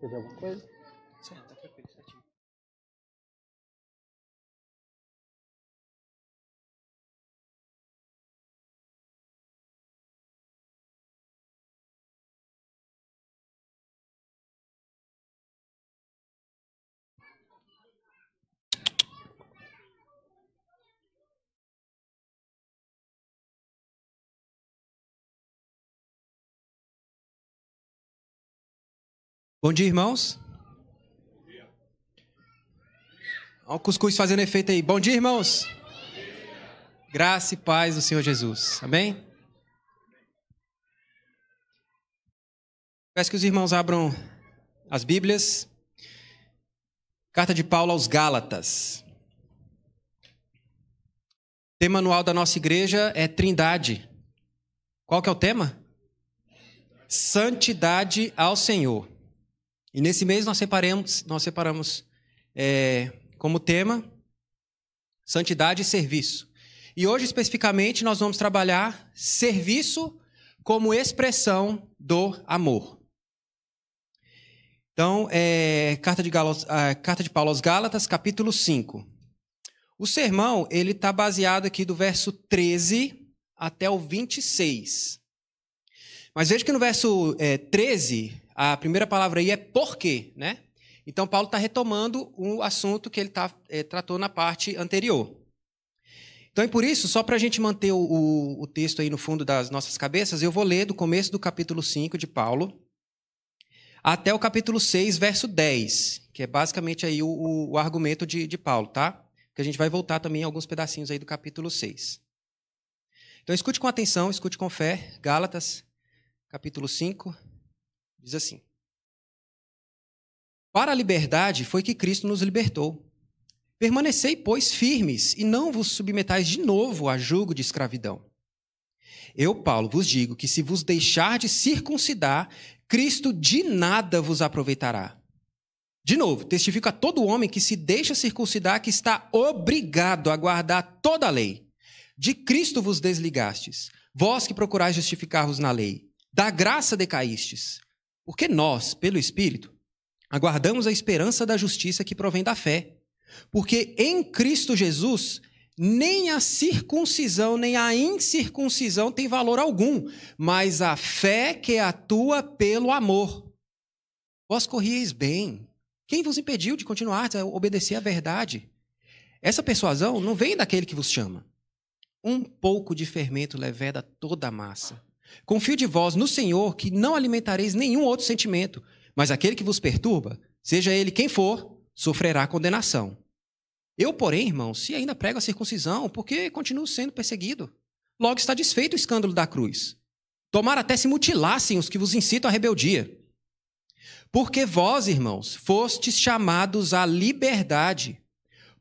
对呀，快点，快点。Bom dia, irmãos. Olha o cuscuz fazendo efeito aí. Bom dia, irmãos. Graça e paz do Senhor Jesus. Amém? Peço que os irmãos abram as Bíblias. Carta de Paulo aos Gálatas. O tema anual da nossa igreja é Trindade. Qual que é o tema? Santidade ao Senhor. E nesse mês nós separamos, nós separamos é, como tema santidade e serviço. E hoje, especificamente, nós vamos trabalhar serviço como expressão do amor. Então, é, carta, de Galos, a, carta de Paulo aos Gálatas, capítulo 5. O sermão ele está baseado aqui do verso 13 até o 26. Mas veja que no verso é, 13 a primeira palavra aí é porquê, né? Então, Paulo está retomando o assunto que ele tá, é, tratou na parte anterior. Então, e por isso, só para a gente manter o, o, texto aí no fundo das nossas cabeças, eu vou ler do começo do capítulo 5 de Paulo até o capítulo 6, verso 10, que é basicamente aí o, o argumento de, de Paulo, tá? Que a gente vai voltar também alguns pedacinhos aí do capítulo 6. Então, escute com atenção, escute com fé. Gálatas, capítulo 5, Diz assim: Para a liberdade foi que Cristo nos libertou. Permanecei, pois, firmes e não vos submetais de novo a jugo de escravidão. Eu, Paulo, vos digo que se vos deixar de circuncidar, Cristo de nada vos aproveitará. De novo, testifico a todo homem que se deixa circuncidar que está obrigado a guardar toda a lei. De Cristo vos desligastes, vós que procurais justificar-vos na lei. Da graça decaístes. Porque nós, pelo Espírito, aguardamos a esperança da justiça que provém da fé. Porque em Cristo Jesus, nem a circuncisão, nem a incircuncisão tem valor algum, mas a fé que atua pelo amor. Vós corrieis bem. Quem vos impediu de continuar a obedecer à verdade? Essa persuasão não vem daquele que vos chama. Um pouco de fermento leveda toda a massa. Confio de vós no Senhor que não alimentareis nenhum outro sentimento, mas aquele que vos perturba, seja ele quem for, sofrerá condenação. Eu, porém, irmão, se ainda prego a circuncisão, porque continuo sendo perseguido? Logo está desfeito o escândalo da cruz. Tomara até se mutilassem os que vos incitam à rebeldia. Porque vós, irmãos, fostes chamados à liberdade.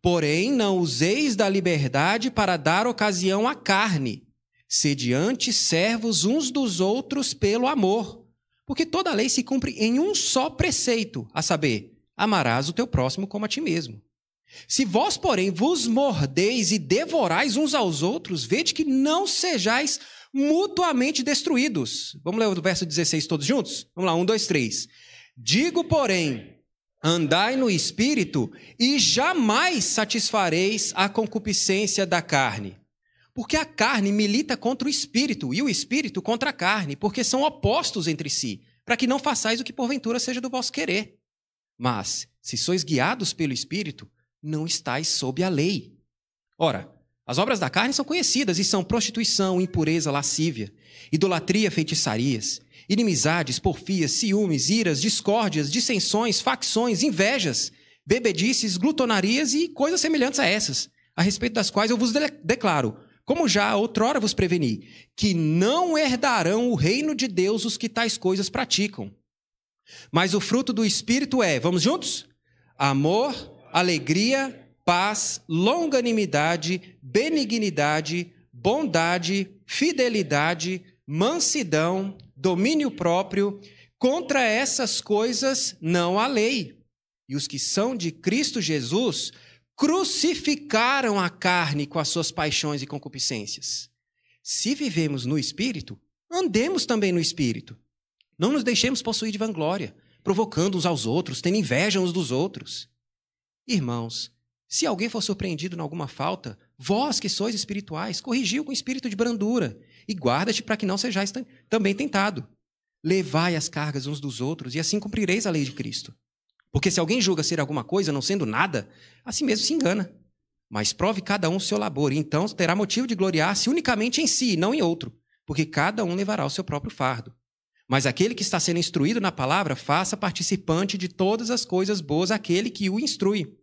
Porém, não useis da liberdade para dar ocasião à carne, sediante servos uns dos outros pelo amor. Porque toda lei se cumpre em um só preceito, a saber, amarás o teu próximo como a ti mesmo. Se vós, porém, vos mordeis e devorais uns aos outros, vede que não sejais mutuamente destruídos. Vamos ler o verso 16 todos juntos? Vamos lá, um, dois, três. Digo, porém, andai no espírito e jamais satisfareis a concupiscência da carne porque a carne milita contra o espírito e o espírito contra a carne, porque são opostos entre si, para que não façais o que porventura seja do vosso querer. Mas, se sois guiados pelo espírito, não estáis sob a lei. Ora, as obras da carne são conhecidas e são prostituição, impureza, lascívia, idolatria, feitiçarias, inimizades, porfias, ciúmes, iras, discórdias, dissensões, facções, invejas, bebedices, glutonarias e coisas semelhantes a essas, a respeito das quais eu vos declaro como já outrora vos preveni, que não herdarão o reino de Deus os que tais coisas praticam. Mas o fruto do Espírito é, vamos juntos? Amor, alegria, paz, longanimidade, benignidade, bondade, fidelidade, mansidão, domínio próprio. Contra essas coisas não há lei. E os que são de Cristo Jesus crucificaram a carne com as suas paixões e concupiscências. Se vivemos no espírito, andemos também no espírito. Não nos deixemos possuir de vanglória, provocando uns aos outros, tendo inveja uns dos outros. Irmãos, se alguém for surpreendido em alguma falta, vós que sois espirituais, corrigiu com espírito de brandura e guarda-te para que não sejais também tentado. Levai as cargas uns dos outros e assim cumprireis a lei de Cristo. Porque se alguém julga ser alguma coisa, não sendo nada, assim mesmo se engana. Mas prove cada um o seu labor, e então terá motivo de gloriar-se unicamente em si, não em outro, porque cada um levará o seu próprio fardo. Mas aquele que está sendo instruído na palavra, faça participante de todas as coisas boas aquele que o instrui.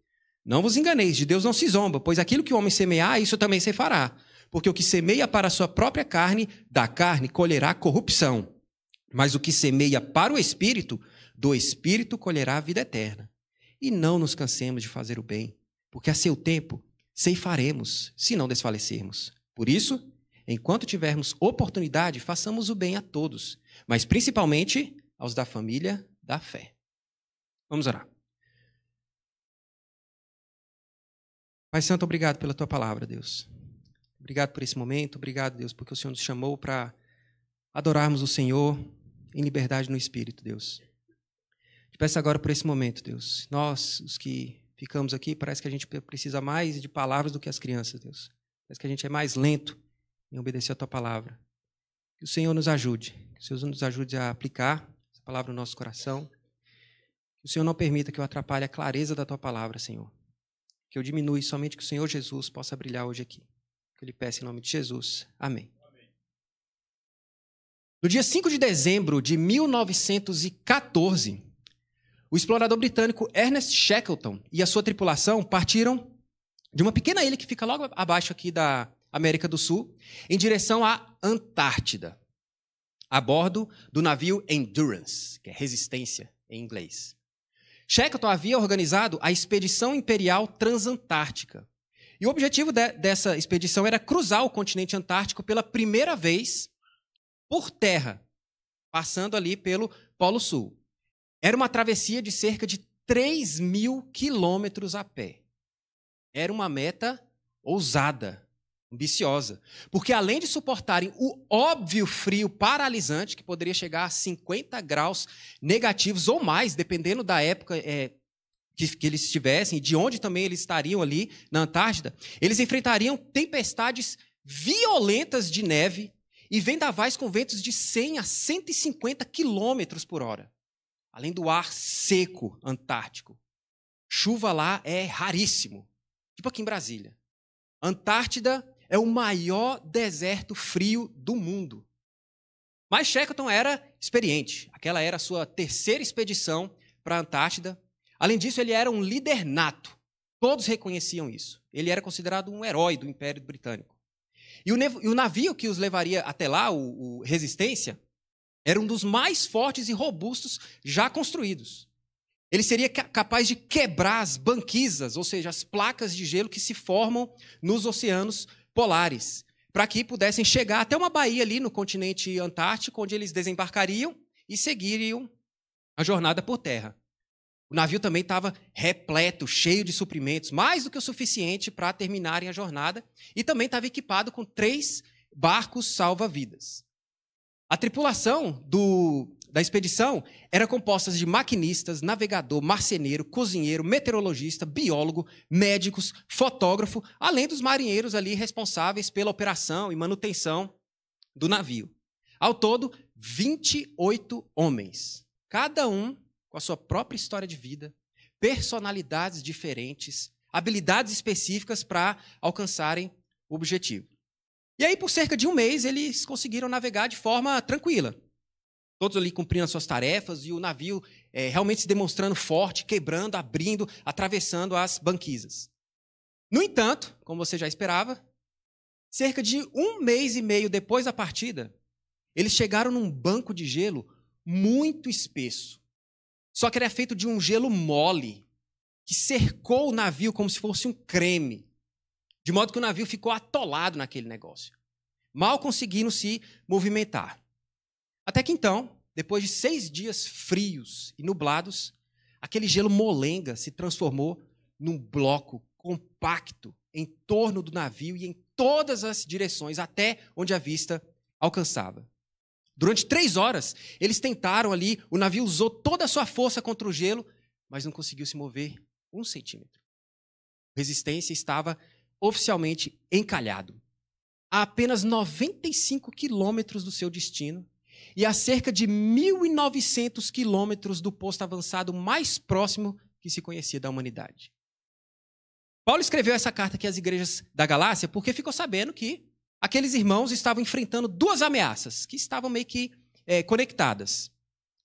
Não vos enganeis, de Deus não se zomba, pois aquilo que o homem semear, isso também se fará. Porque o que semeia para a sua própria carne, da carne colherá corrupção. Mas o que semeia para o espírito, do Espírito colherá a vida eterna. E não nos cansemos de fazer o bem, porque a seu tempo ceifaremos, se não desfalecermos. Por isso, enquanto tivermos oportunidade, façamos o bem a todos, mas principalmente aos da família da fé. Vamos orar. Pai Santo, obrigado pela tua palavra, Deus. Obrigado por esse momento, obrigado, Deus, porque o Senhor nos chamou para adorarmos o Senhor em liberdade no Espírito, Deus. Te peço agora por esse momento, Deus. Nós, os que ficamos aqui, parece que a gente precisa mais de palavras do que as crianças, Deus. Parece que a gente é mais lento em obedecer a tua palavra. Que o Senhor nos ajude, que o Senhor nos ajude a aplicar essa palavra no nosso coração. Que o Senhor não permita que eu atrapalhe a clareza da tua palavra, Senhor. Que eu diminua somente que o Senhor Jesus possa brilhar hoje aqui. Que eu lhe peço em nome de Jesus. Amém. No dia 5 de dezembro de 1914, o explorador britânico Ernest Shackleton e a sua tripulação partiram de uma pequena ilha que fica logo abaixo aqui da América do Sul, em direção à Antártida, a bordo do navio Endurance, que é resistência em inglês. Shackleton havia organizado a Expedição Imperial Transantártica. E o objetivo de, dessa expedição era cruzar o continente antártico pela primeira vez por terra, passando ali pelo Polo Sul. Era uma travessia de cerca de 3 mil quilômetros a pé. Era uma meta ousada, ambiciosa. Porque além de suportarem o óbvio frio paralisante, que poderia chegar a 50 graus negativos ou mais, dependendo da época é, que, que, eles estivessem, de onde também eles estariam ali na Antártida, eles enfrentariam tempestades violentas de neve e vendavais com ventos de 100 a 150 quilômetros por hora além do ar seco antártico. Chuva lá é raríssimo, tipo aqui em Brasília. Antártida é o maior deserto frio do mundo. Mas Shackleton era experiente. Aquela era a sua terceira expedição para a Antártida. Além disso, ele era um líder nato. Todos reconheciam isso. Ele era considerado um herói do Império Britânico. E o, navio que os levaria até lá, o, o Resistência, era um dos mais fortes e robustos já construídos. Ele seria capaz de quebrar as banquisas, ou seja, as placas de gelo que se formam nos oceanos polares, para que pudessem chegar até uma baía ali no continente antártico, onde eles desembarcariam e seguiriam a jornada por terra. O navio também estava repleto, cheio de suprimentos, mais do que o suficiente para terminarem a jornada, e também estava equipado com três barcos salva-vidas. A tripulação do, da expedição era composta de maquinistas, navegador, marceneiro, cozinheiro, meteorologista, biólogo, médicos, fotógrafo, além dos marinheiros ali responsáveis pela operação e manutenção do navio. Ao todo, 28 homens, cada um com a sua própria história de vida, personalidades diferentes, habilidades específicas para alcançarem o objetivo. E aí, por cerca de um mês, eles conseguiram navegar de forma tranquila. Todos ali cumprindo as suas tarefas e o navio é, realmente se demonstrando forte, quebrando, abrindo, atravessando as banquisas. No entanto, como você já esperava, cerca de um mês e meio depois da partida, eles chegaram num banco de gelo muito espesso. Só que era feito de um gelo mole, que cercou o navio como se fosse um creme. De modo que o navio ficou atolado naquele negócio, mal conseguindo se movimentar. Até que então, depois de seis dias frios e nublados, aquele gelo molenga se transformou num bloco compacto em torno do navio e em todas as direções até onde a vista alcançava. Durante três horas, eles tentaram ali, o navio usou toda a sua força contra o gelo, mas não conseguiu se mover um centímetro. Resistência estava oficialmente encalhado, a apenas 95 quilômetros do seu destino e a cerca de 1.900 quilômetros do posto avançado mais próximo que se conhecia da humanidade. Paulo escreveu essa carta aqui às igrejas da Galácia porque ficou sabendo que aqueles irmãos estavam enfrentando duas ameaças que estavam meio que é, conectadas.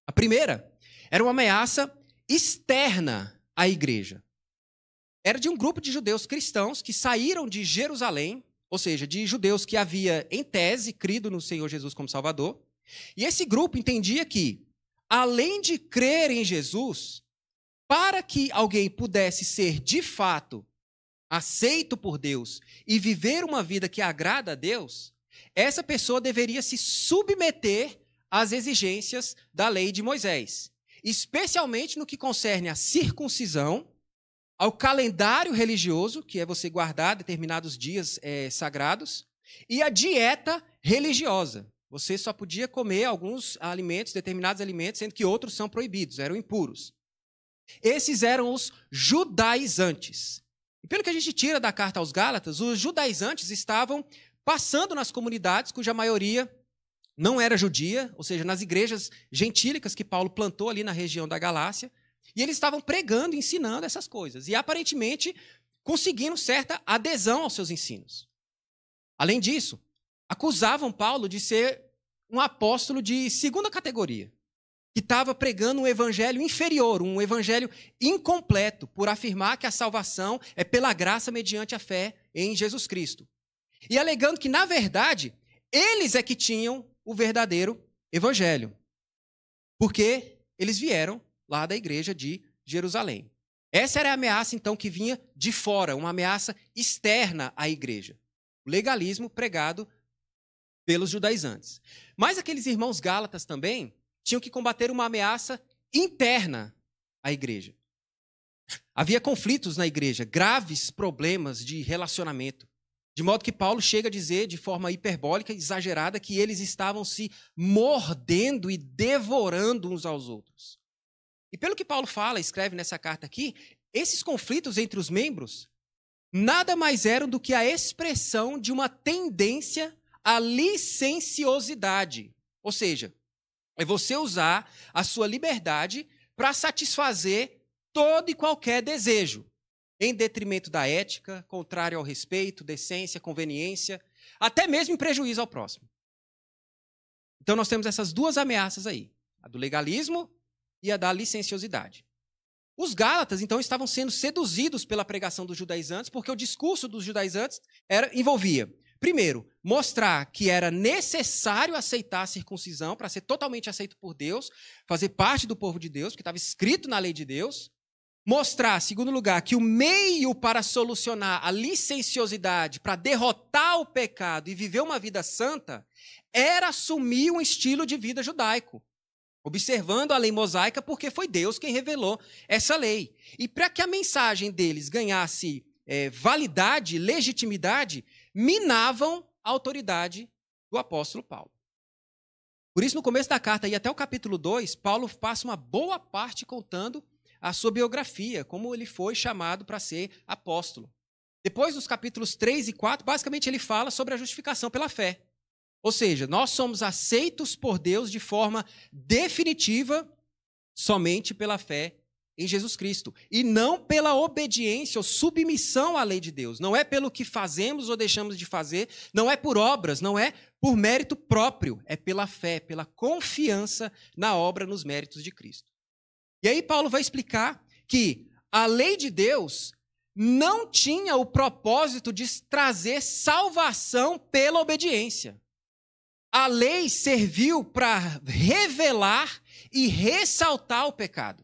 A primeira era uma ameaça externa à igreja era de um grupo de judeus cristãos que saíram de Jerusalém, ou seja, de judeus que havia, em tese, crido no Senhor Jesus como Salvador. E esse grupo entendia que, além de crer em Jesus, para que alguém pudesse ser de fato aceito por Deus e viver uma vida que agrada a Deus, essa pessoa deveria se submeter às exigências da lei de Moisés, especialmente no que concerne à circuncisão ao calendário religioso, que é você guardar determinados dias é, sagrados, e a dieta religiosa. Você só podia comer alguns alimentos, determinados alimentos, sendo que outros são proibidos, eram impuros. Esses eram os judaizantes. E pelo que a gente tira da carta aos Gálatas, os judaizantes estavam passando nas comunidades cuja maioria não era judia, ou seja, nas igrejas gentílicas que Paulo plantou ali na região da Galácia, e eles estavam pregando, ensinando essas coisas. E aparentemente conseguindo certa adesão aos seus ensinos. Além disso, acusavam Paulo de ser um apóstolo de segunda categoria, que estava pregando um evangelho inferior, um evangelho incompleto, por afirmar que a salvação é pela graça mediante a fé em Jesus Cristo. E alegando que, na verdade, eles é que tinham o verdadeiro evangelho. Porque eles vieram lá da igreja de Jerusalém. Essa era a ameaça, então, que vinha de fora, uma ameaça externa à igreja. O legalismo pregado pelos judaizantes. Mas aqueles irmãos gálatas também tinham que combater uma ameaça interna à igreja. Havia conflitos na igreja, graves problemas de relacionamento. De modo que Paulo chega a dizer, de forma hiperbólica, exagerada, que eles estavam se mordendo e devorando uns aos outros. E pelo que Paulo fala, escreve nessa carta aqui, esses conflitos entre os membros nada mais eram do que a expressão de uma tendência à licenciosidade. Ou seja, é você usar a sua liberdade para satisfazer todo e qualquer desejo, em detrimento da ética, contrário ao respeito, decência, conveniência, até mesmo em prejuízo ao próximo. Então nós temos essas duas ameaças aí: a do legalismo ia dar licenciosidade. Os Gálatas, então, estavam sendo seduzidos pela pregação dos judaizantes, porque o discurso dos judaizantes era, envolvia, primeiro, mostrar que era necessário aceitar a circuncisão para ser totalmente aceito por Deus, fazer parte do povo de Deus, que estava escrito na lei de Deus. Mostrar, segundo lugar, que o meio para solucionar a licenciosidade, para derrotar o pecado e viver uma vida santa, era assumir um estilo de vida judaico observando a lei mosaica, porque foi Deus quem revelou essa lei. E para que a mensagem deles ganhasse é, validade, legitimidade, minavam a autoridade do apóstolo Paulo. Por isso, no começo da carta e até o capítulo 2, Paulo passa uma boa parte contando a sua biografia, como ele foi chamado para ser apóstolo. Depois, nos capítulos 3 e 4, basicamente ele fala sobre a justificação pela fé. Ou seja, nós somos aceitos por Deus de forma definitiva somente pela fé em Jesus Cristo e não pela obediência ou submissão à lei de Deus. Não é pelo que fazemos ou deixamos de fazer, não é por obras, não é por mérito próprio, é pela fé, pela confiança na obra nos méritos de Cristo. E aí Paulo vai explicar que a lei de Deus não tinha o propósito de trazer salvação pela obediência. A lei serviu para revelar e ressaltar o pecado.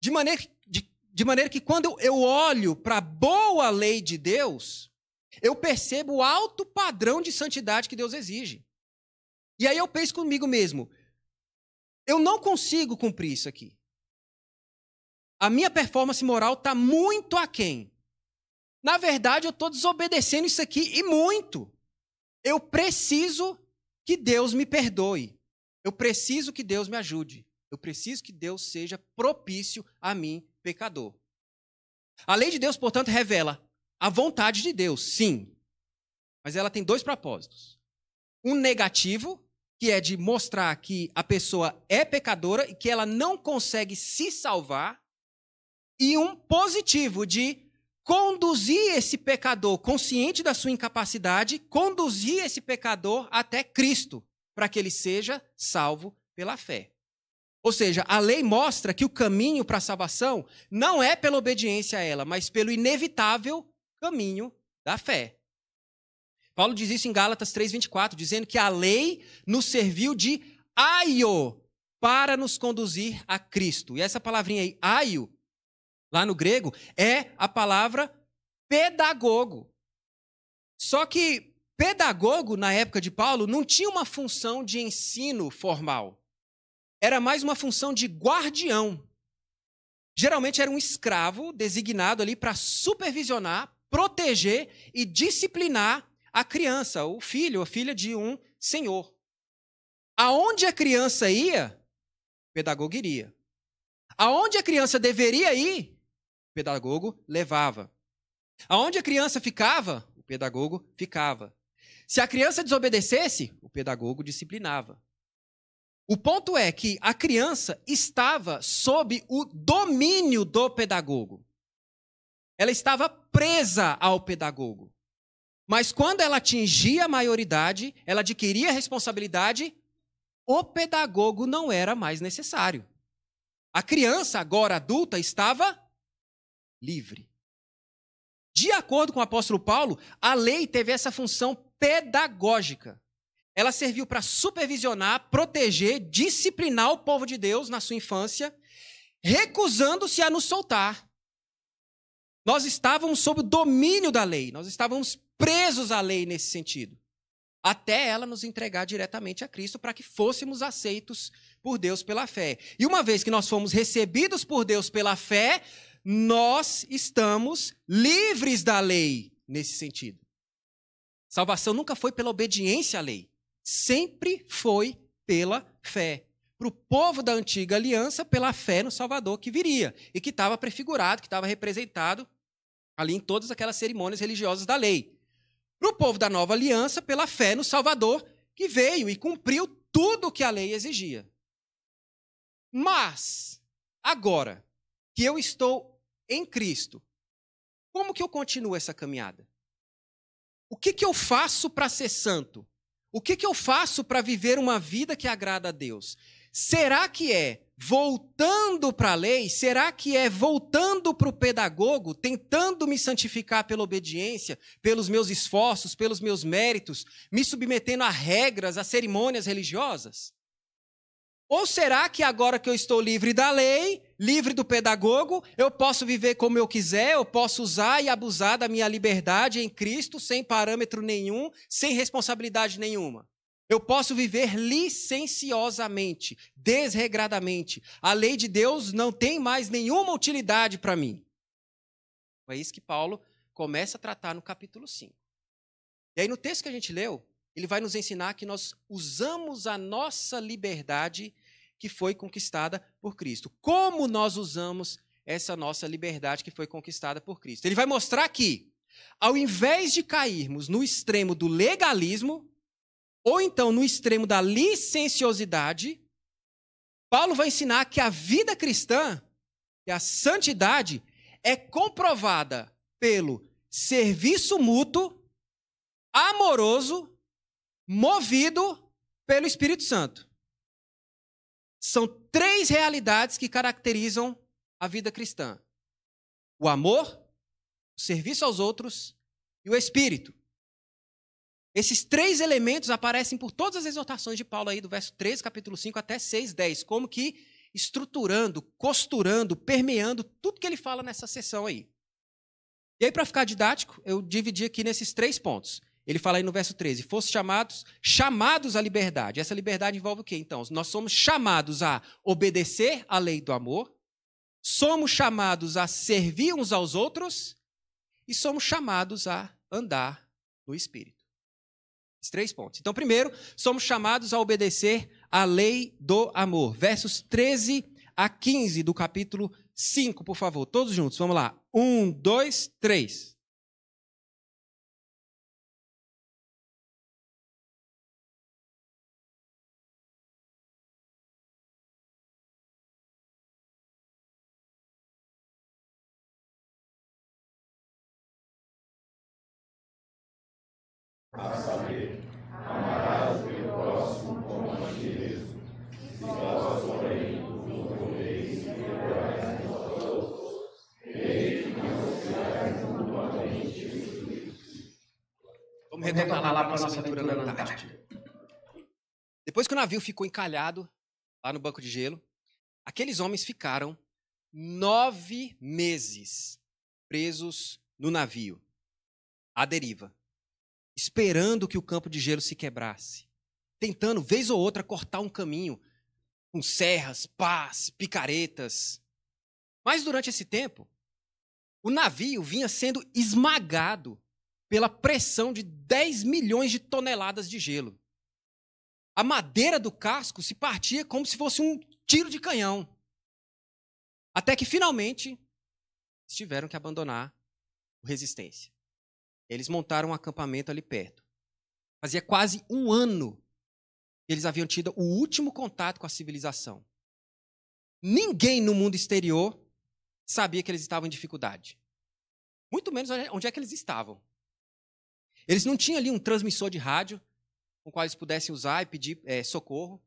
De maneira, de, de maneira que quando eu olho para a boa lei de Deus, eu percebo o alto padrão de santidade que Deus exige. E aí eu penso comigo mesmo: eu não consigo cumprir isso aqui. A minha performance moral está muito aquém. Na verdade, eu estou desobedecendo isso aqui e muito. Eu preciso que Deus me perdoe. Eu preciso que Deus me ajude. Eu preciso que Deus seja propício a mim, pecador. A lei de Deus, portanto, revela a vontade de Deus, sim. Mas ela tem dois propósitos. Um negativo, que é de mostrar que a pessoa é pecadora e que ela não consegue se salvar, e um positivo de conduzir esse pecador, consciente da sua incapacidade, conduzir esse pecador até Cristo, para que ele seja salvo pela fé. Ou seja, a lei mostra que o caminho para a salvação não é pela obediência a ela, mas pelo inevitável caminho da fé. Paulo diz isso em Gálatas 3:24, dizendo que a lei nos serviu de aio para nos conduzir a Cristo. E essa palavrinha aí, aio, lá no grego, é a palavra pedagogo. Só que pedagogo, na época de Paulo, não tinha uma função de ensino formal. Era mais uma função de guardião. Geralmente era um escravo designado ali para supervisionar, proteger e disciplinar a criança, o filho, a filha de um senhor. Aonde a criança ia, pedagogo iria. Aonde a criança deveria ir, pedagogo levava. Aonde a criança ficava, o pedagogo ficava. Se a criança desobedecesse, o pedagogo disciplinava. O ponto é que a criança estava sob o domínio do pedagogo. Ela estava presa ao pedagogo. Mas quando ela atingia a maioridade, ela adquiria a responsabilidade, o pedagogo não era mais necessário. A criança, agora adulta, estava livre. De acordo com o apóstolo Paulo, a lei teve essa função pedagógica. Ela serviu para supervisionar, proteger, disciplinar o povo de Deus na sua infância, recusando-se a nos soltar. Nós estávamos sob o domínio da lei, nós estávamos presos à lei nesse sentido, até ela nos entregar diretamente a Cristo para que fôssemos aceitos por Deus pela fé. E uma vez que nós fomos recebidos por Deus pela fé, nós estamos livres da lei nesse sentido. Salvação nunca foi pela obediência à lei, sempre foi pela fé. Para o povo da antiga aliança, pela fé no Salvador que viria e que estava prefigurado, que estava representado ali em todas aquelas cerimônias religiosas da lei. Para o povo da nova aliança, pela fé no Salvador que veio e cumpriu tudo o que a lei exigia. Mas, agora que eu estou em Cristo, como que eu continuo essa caminhada? O que, que eu faço para ser santo? O que, que eu faço para viver uma vida que agrada a Deus? Será que é voltando para a lei? Será que é voltando para o pedagogo, tentando me santificar pela obediência, pelos meus esforços, pelos meus méritos, me submetendo a regras, a cerimônias religiosas? Ou será que agora que eu estou livre da lei, livre do pedagogo, eu posso viver como eu quiser, eu posso usar e abusar da minha liberdade em Cristo sem parâmetro nenhum, sem responsabilidade nenhuma. Eu posso viver licenciosamente, desregradamente. A lei de Deus não tem mais nenhuma utilidade para mim. É isso que Paulo começa a tratar no capítulo 5. E aí, no texto que a gente leu, ele vai nos ensinar que nós usamos a nossa liberdade que foi conquistada por Cristo. Como nós usamos essa nossa liberdade que foi conquistada por Cristo? Ele vai mostrar que, ao invés de cairmos no extremo do legalismo, ou então no extremo da licenciosidade, Paulo vai ensinar que a vida cristã, que a santidade, é comprovada pelo serviço mútuo, amoroso, movido pelo Espírito Santo. São três realidades que caracterizam a vida cristã: o amor, o serviço aos outros e o espírito. Esses três elementos aparecem por todas as exortações de Paulo aí do verso 3, capítulo 5 até 6, 10, como que estruturando, costurando, permeando tudo que ele fala nessa sessão aí. E aí, para ficar didático, eu dividi aqui nesses três pontos. Ele fala aí no verso 13: Fosse chamados, chamados à liberdade. Essa liberdade envolve o quê? Então, nós somos chamados a obedecer à lei do amor, somos chamados a servir uns aos outros e somos chamados a andar no Espírito. Esses três pontos. Então, primeiro, somos chamados a obedecer à lei do amor. Versos 13 a 15 do capítulo 5, por favor. Todos juntos, vamos lá. Um, dois, três. a saber, amarás o teu próximo como a ti mesmo. Se vós, porém, vos comeis e devorais uns aos outros, eis que negociais mutuamente os Vamos retornar lá para a nossa aventura na Antártida. Depois que o navio ficou encalhado lá no banco de gelo, aqueles homens ficaram nove meses presos no navio, à deriva esperando que o campo de gelo se quebrasse, tentando, vez ou outra, cortar um caminho com serras, pás, picaretas. Mas durante esse tempo, o navio vinha sendo esmagado pela pressão de 10 milhões de toneladas de gelo. A madeira do casco se partia como se fosse um tiro de canhão. Até que finalmente tiveram que abandonar o Resistência. Eles montaram um acampamento ali perto. Fazia quase um ano que eles haviam tido o último contato com a civilização. Ninguém no mundo exterior sabia que eles estavam em dificuldade. Muito menos onde é, é que eles estavam. Eles não tinham ali um transmissor de rádio com o qual eles pudessem usar e pedir é, socorro.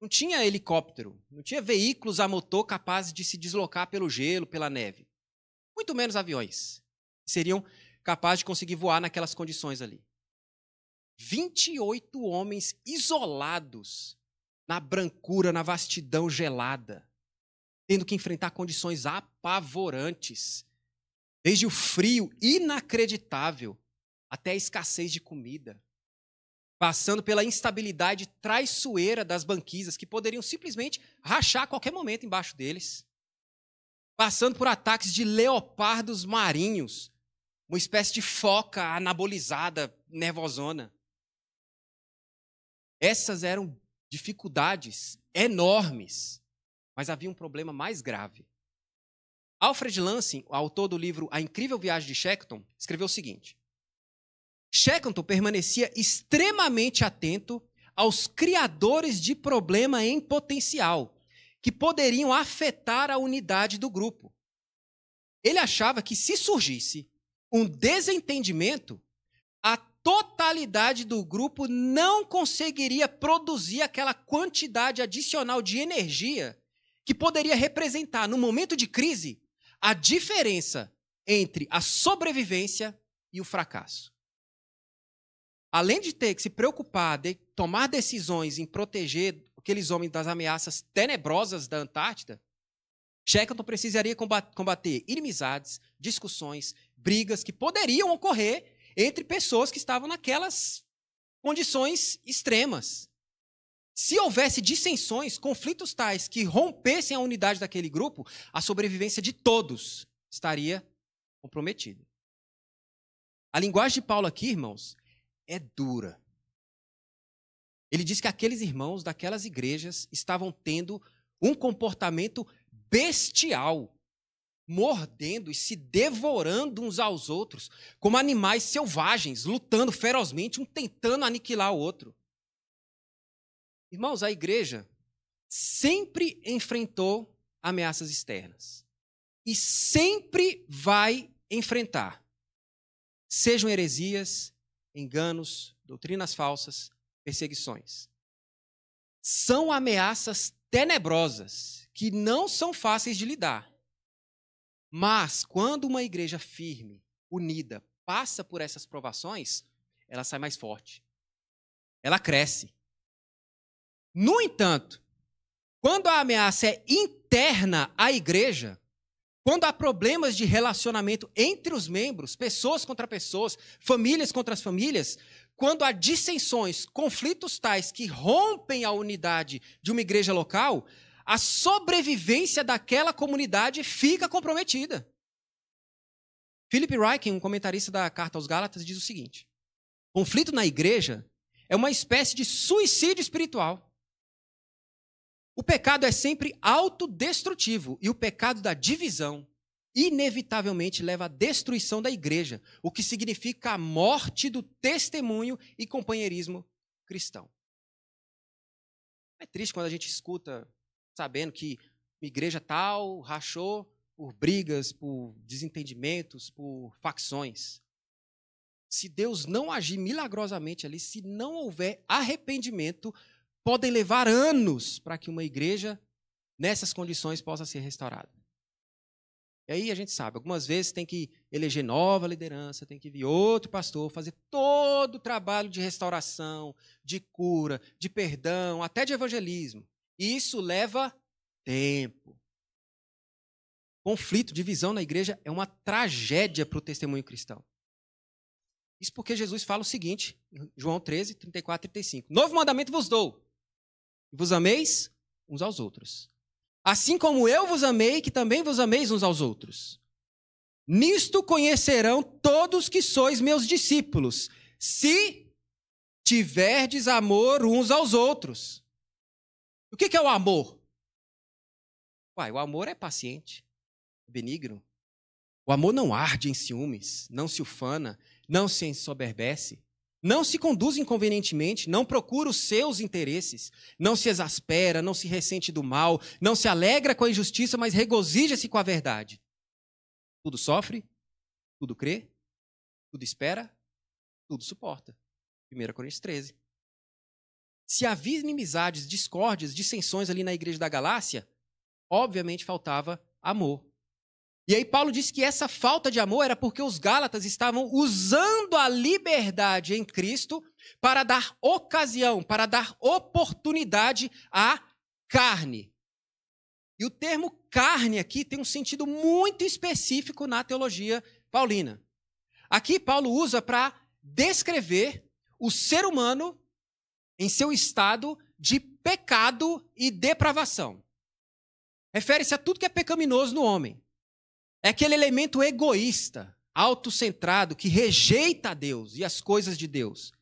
Não tinha helicóptero, não tinha veículos a motor capazes de se deslocar pelo gelo, pela neve. Muito menos aviões. Seriam capaz de conseguir voar naquelas condições ali. 28 homens isolados na brancura, na vastidão gelada, tendo que enfrentar condições apavorantes, desde o frio inacreditável até a escassez de comida, passando pela instabilidade traiçoeira das banquisas que poderiam simplesmente rachar a qualquer momento embaixo deles, passando por ataques de leopardos marinhos uma espécie de foca anabolizada, nervosona. Essas eram dificuldades enormes, mas havia um problema mais grave. Alfred Lansing, autor do livro A Incrível Viagem de Shackleton, escreveu o seguinte: Shackleton permanecia extremamente atento aos criadores de problema em potencial, que poderiam afetar a unidade do grupo. Ele achava que se surgisse um desentendimento, a totalidade do grupo não conseguiria produzir aquela quantidade adicional de energia que poderia representar, no momento de crise, a diferença entre a sobrevivência e o fracasso. Além de ter que se preocupar de tomar decisões em proteger aqueles homens das ameaças tenebrosas da Antártida, Shackleton precisaria combater inimizades, discussões, brigas que poderiam ocorrer entre pessoas que estavam naquelas condições extremas. Se houvesse dissensões, conflitos tais que rompessem a unidade daquele grupo, a sobrevivência de todos estaria comprometida. A linguagem de Paulo aqui, irmãos, é dura. Ele diz que aqueles irmãos daquelas igrejas estavam tendo um comportamento bestial mordendo e se devorando uns aos outros, como animais selvagens, lutando ferozmente, um tentando aniquilar o outro. Irmãos, a igreja sempre enfrentou ameaças externas e sempre vai enfrentar, sejam heresias, enganos, doutrinas falsas, perseguições. São ameaças tenebrosas que não são fáceis de lidar mas quando uma igreja firme, unida, passa por essas provações, ela sai mais forte. Ela cresce. No entanto, quando a ameaça é interna à igreja, quando há problemas de relacionamento entre os membros, pessoas contra pessoas, famílias contra as famílias, quando há dissensões, conflitos tais que rompem a unidade de uma igreja local, a sobrevivência daquela comunidade fica comprometida. Philip Ryken, um comentarista da Carta aos Gálatas, diz o seguinte: conflito na igreja é uma espécie de suicídio espiritual. O pecado é sempre autodestrutivo e o pecado da divisão inevitavelmente leva à destruição da igreja, o que significa a morte do testemunho e companheirismo cristão. É triste quando a gente escuta sabendo que uma igreja tal rachou por brigas, por desentendimentos, por facções. Se Deus não agir milagrosamente ali, se não houver arrependimento, podem levar anos para que uma igreja nessas condições possa ser restaurada. E aí a gente sabe, algumas vezes tem que eleger nova liderança, tem que vir outro pastor, fazer todo o trabalho de restauração, de cura, de perdão, até de evangelismo. E isso leva tempo. Conflito, divisão na igreja é uma tragédia para o testemunho cristão. Isso porque Jesus fala o seguinte, João 13, 34 e 35. Novo mandamento vos dou. Vos ameis uns aos outros. Assim como eu vos amei, que também vos ameis uns aos outros. Nisto conhecerão todos que sois meus discípulos, se tiverdes amor uns aos outros. O que é o amor? Uai, o amor é paciente, é benigno. O amor não arde em ciúmes, não se ufana, não se ensoberbece, não se conduz inconvenientemente, não procura os seus interesses, não se exaspera, não se ressente do mal, não se alegra com a injustiça, mas regozija-se com a verdade. Tudo sofre, tudo crê, tudo espera, tudo suporta. 1 Coríntios 13. Se havia inimizades, discórdias, dissensões ali na igreja da Galácia, obviamente faltava amor. E aí Paulo diz que essa falta de amor era porque os gálatas estavam usando a liberdade em Cristo para dar ocasião, para dar oportunidade à carne. E o termo carne aqui tem um sentido muito específico na teologia paulina. Aqui Paulo usa para descrever o ser humano em seu estado de pecado e depravação. Refere-se a tudo que é pecaminoso no homem. É aquele elemento egoísta, autocentrado, que rejeita a Deus e as coisas de Deus,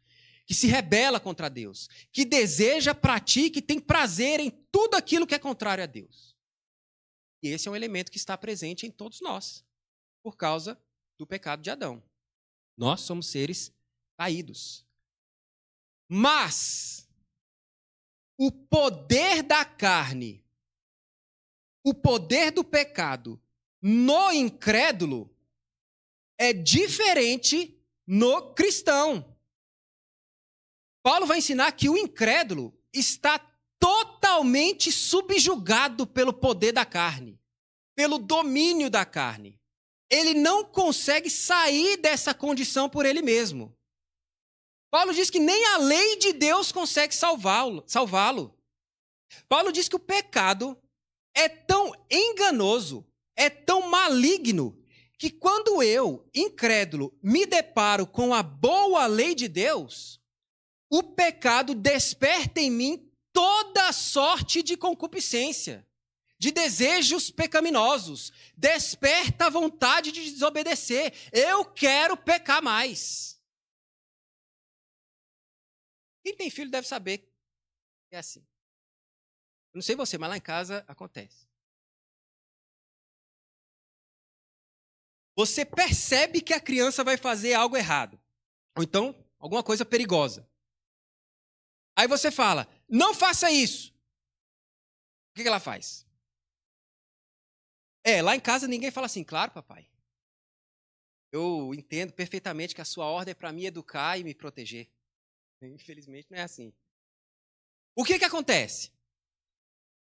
que se rebela contra Deus, que deseja, pratica e tem prazer em tudo aquilo que é contrário a Deus. E esse é um elemento que está presente em todos nós, por causa do pecado de Adão. Nós somos seres caídos. Mas o poder da carne, o poder do pecado no incrédulo é diferente no cristão. Paulo vai ensinar que o incrédulo está totalmente subjugado pelo poder da carne, pelo domínio da carne. Ele não consegue sair dessa condição por ele mesmo. Paulo diz que nem a lei de Deus consegue salvá-lo. Salvá Paulo diz que o pecado é tão enganoso, é tão maligno, que quando eu, incrédulo, me deparo com a boa lei de Deus, o pecado desperta em mim toda sorte de concupiscência, de desejos pecaminosos, desperta a vontade de desobedecer. Eu quero pecar mais. Quem tem filho deve saber que é assim. Eu não sei você, mas lá em casa acontece. Você percebe que a criança vai fazer algo errado, ou então alguma coisa perigosa. Aí você fala: não faça isso. O que ela faz? É, lá em casa ninguém fala assim, claro, papai. Eu entendo perfeitamente que a sua ordem é para me educar e me proteger. Infelizmente não é assim. O que que acontece?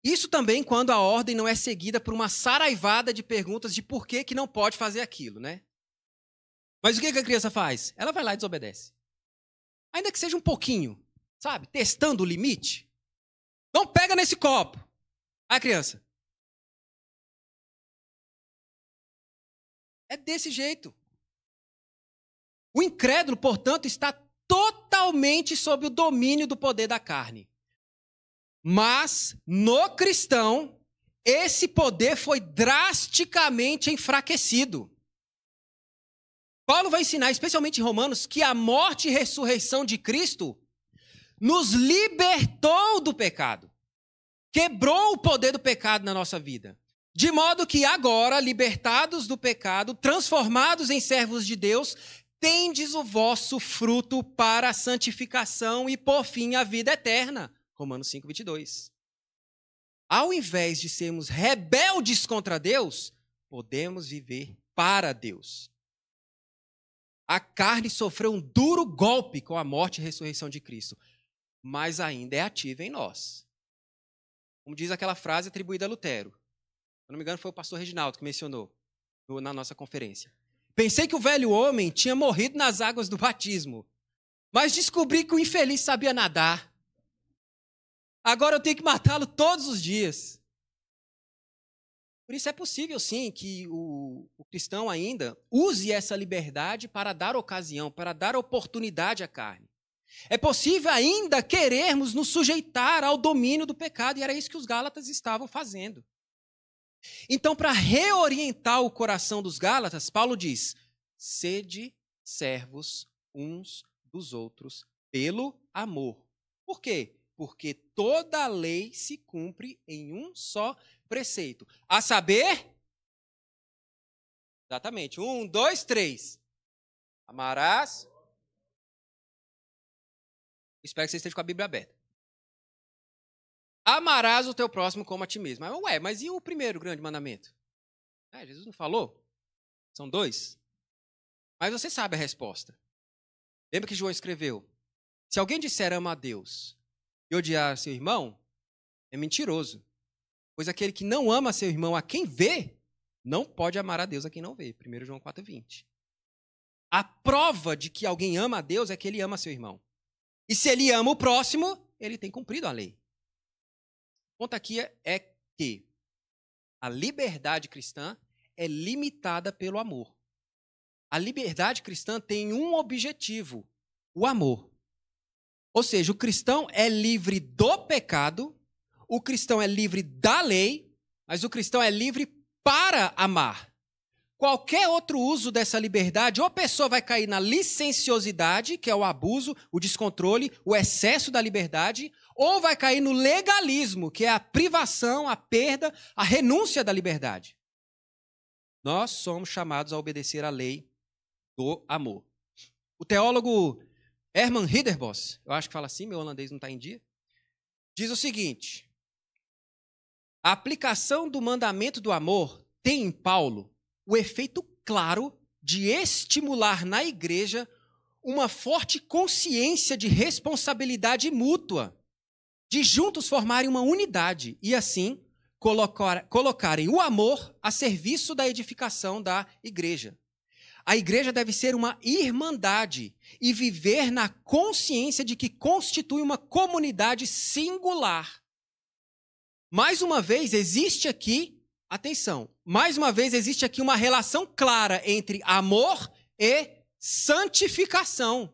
Isso também quando a ordem não é seguida por uma saraivada de perguntas de por que que não pode fazer aquilo, né? Mas o que que a criança faz? Ela vai lá e desobedece. Ainda que seja um pouquinho, sabe? Testando o limite. Não pega nesse copo. A criança. É desse jeito. O incrédulo, portanto, está totalmente totalmente sob o domínio do poder da carne. Mas no cristão, esse poder foi drasticamente enfraquecido. Paulo vai ensinar, especialmente em Romanos, que a morte e ressurreição de Cristo nos libertou do pecado, quebrou o poder do pecado na nossa vida. De modo que agora, libertados do pecado, transformados em servos de Deus, tendes o vosso fruto para a santificação e, por fim, a vida eterna. Romanos 5, 22. Ao invés de sermos rebeldes contra Deus, podemos viver para Deus. A carne sofreu um duro golpe com a morte e ressurreição de Cristo, mas ainda é ativa em nós. Como diz aquela frase atribuída a Lutero. Se não me engano, foi o pastor Reginaldo que mencionou na nossa conferência. Pensei que o velho homem tinha morrido nas águas do batismo, mas descobri que o infeliz sabia nadar. Agora eu tenho que matá-lo todos os dias. Por isso é possível, sim, que o, o, cristão ainda use essa liberdade para dar ocasião, para dar oportunidade à carne. É possível ainda querermos nos sujeitar ao domínio do pecado, e era isso que os Gálatas estavam fazendo. Então, para reorientar o coração dos Gálatas, Paulo diz: sede servos uns dos outros pelo amor. Por quê? Porque toda a lei se cumpre em um só preceito. A saber. Exatamente. Um, dois, três. Amarás. Espero que você esteja com a Bíblia aberta. Amarás o teu próximo como a ti mesmo. Mas, ué, mas e o primeiro grande mandamento? É, Jesus não falou? São dois. Mas você sabe a resposta. Lembra que João escreveu: Se alguém disser ama a Deus e odiar seu irmão, é mentiroso. Pois aquele que não ama seu irmão a quem vê, não pode amar a Deus a quem não vê. 1 João 4,20. A prova de que alguém ama a Deus é que ele ama seu irmão. E se ele ama o próximo, ele tem cumprido a lei ponto aqui é, é que a liberdade cristã é limitada pelo amor. A liberdade cristã tem um objetivo: o amor. Ou seja, o cristão é livre do pecado, o cristão é livre da lei, mas o cristão é livre para amar. Qualquer outro uso dessa liberdade, ou a pessoa vai cair na licenciosidade, que é o abuso, o descontrole, o excesso da liberdade, ou vai cair no legalismo, que é a privação, a perda, a renúncia da liberdade. Nós somos chamados a obedecer à lei do amor. O teólogo Herman Riderbos, eu acho que fala assim, meu holandês não está em dia, diz o seguinte: a aplicação do mandamento do amor tem em Paulo o efeito claro de estimular na igreja uma forte consciência de responsabilidade mútua de juntos formarem uma unidade e assim colocar, colocarem o amor a serviço da edificação da igreja. A igreja deve ser uma irmandade e viver na consciência de que constitui uma comunidade singular. Mais uma vez, existe aqui, atenção, mais uma vez existe aqui uma relação clara entre amor e santificação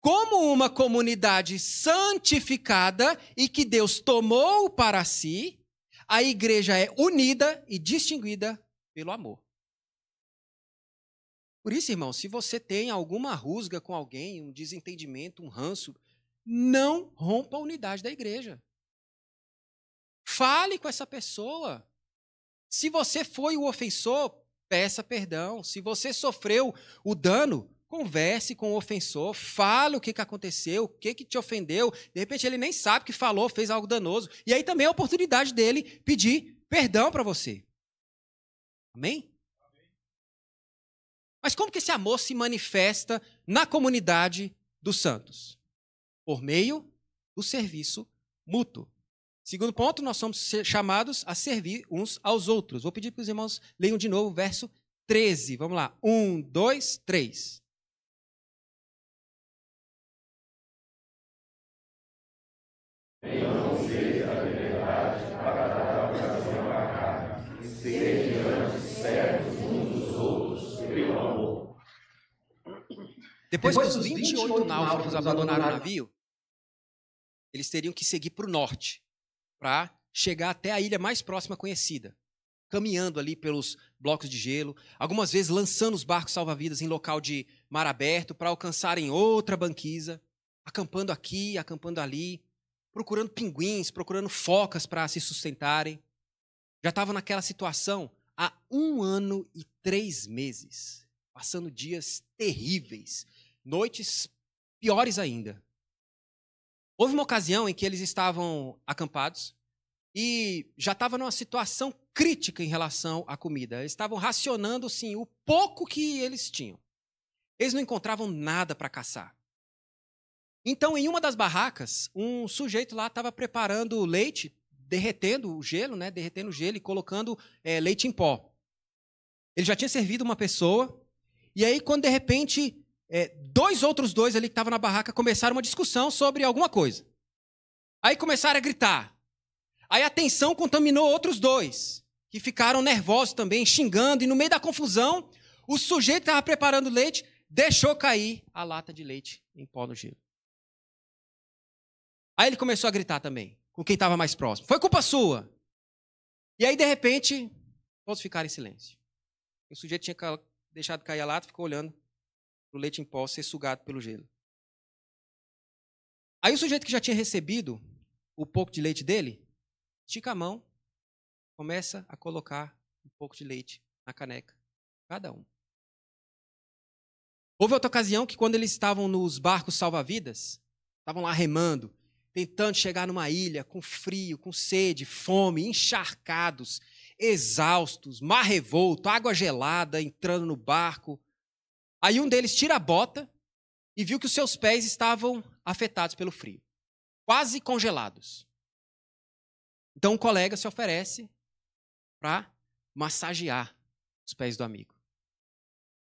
como uma comunidade santificada e que Deus tomou para si, a igreja é unida e distinguida pelo amor. Por isso, irmão, se você tem alguma rusga com alguém, um desentendimento, um ranço, não rompa a unidade da igreja. Fale com essa pessoa. Se você foi o ofensor, peça perdão. Se você sofreu o dano, Converse com o ofensor, fale o que, que aconteceu, o que, que te ofendeu. De repente ele nem sabe que falou, fez algo danoso. E aí também é a oportunidade dele pedir perdão para você. Amém? Mas como que esse amor se manifesta na comunidade dos santos? Por meio do serviço mútuo. Segundo ponto, nós somos chamados a servir uns aos outros. Vou pedir que os irmãos leiam de novo o verso 13. Vamos lá. Um, dois, três. Renuncieis liberdade para dar outros pelo amor. Depois que os 28 náufragos abandonaram o navio, eles teriam que seguir para o norte, para chegar até a ilha mais próxima conhecida, caminhando ali pelos blocos de gelo, algumas vezes lançando os barcos salva-vidas em local de mar aberto para alcançarem outra banquisa, acampando aqui, acampando ali, procurando pinguins, procurando focas para se sustentarem. Já estava naquela situação há um ano e três meses, passando dias terríveis, noites piores ainda. Houve uma ocasião em que eles estavam acampados e já estava numa situação crítica em relação à comida. Eles estavam racionando sim o pouco que eles tinham. Eles não encontravam nada para caçar. Então, em uma das barracas, um sujeito lá estava preparando leite, derretendo o gelo, né? Derretendo o gelo e colocando é, leite em pó. Ele já tinha servido uma pessoa, e aí, quando de repente, é, dois outros dois ali que estavam na barraca começaram uma discussão sobre alguma coisa. Aí começaram a gritar. Aí a tensão contaminou outros dois, que ficaram nervosos também, xingando, e no meio da confusão, o sujeito que estava preparando leite deixou cair a lata de leite em pó no gelo. Aí ele começou a gritar também, com quem estava mais próximo. Foi culpa sua. E aí, de repente, todos ficaram em silêncio. O sujeito tinha deixado cair a lata, ficou olhando para o leite em pó ser sugado pelo gelo. Aí o sujeito que já tinha recebido o pouco de leite dele, estica a mão, começa a colocar um pouco de leite na caneca, cada um. Houve outra ocasião que, quando eles estavam nos barcos salva-vidas, estavam lá remando, tentando chegar numa ilha com frio, com sede, fome, encharcados, exaustos, mar revolto, água gelada, entrando no barco. Aí um deles tira a bota e viu que os seus pés estavam afetados pelo frio, quase congelados. Então um colega se oferece para massagear os pés do amigo.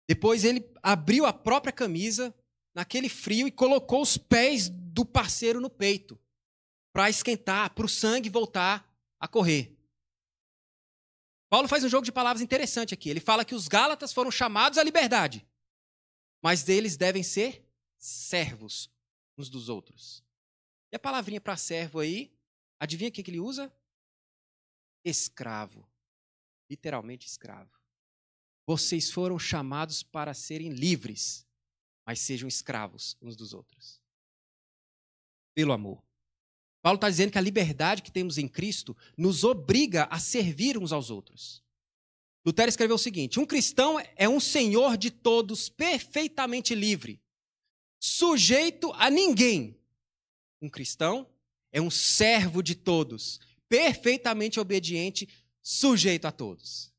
Depois ele abriu a própria camisa naquele frio e colocou os pés do parceiro no peito para esquentar, para o sangue voltar a correr. Paulo faz um jogo de palavras interessante aqui. Ele fala que os Gálatas foram chamados à liberdade, mas eles devem ser servos uns dos outros. E a palavrinha para servo aí, adivinha o que ele usa? Escravo. Literalmente escravo. Vocês foram chamados para serem livres, mas sejam escravos uns dos outros pelo amor. Paulo está dizendo que a liberdade que temos em Cristo nos obriga a servir uns aos outros. Lutero escreveu o seguinte: um cristão é um senhor de todos, perfeitamente livre, sujeito a ninguém. Um cristão é um servo de todos, perfeitamente obediente, sujeito a todos.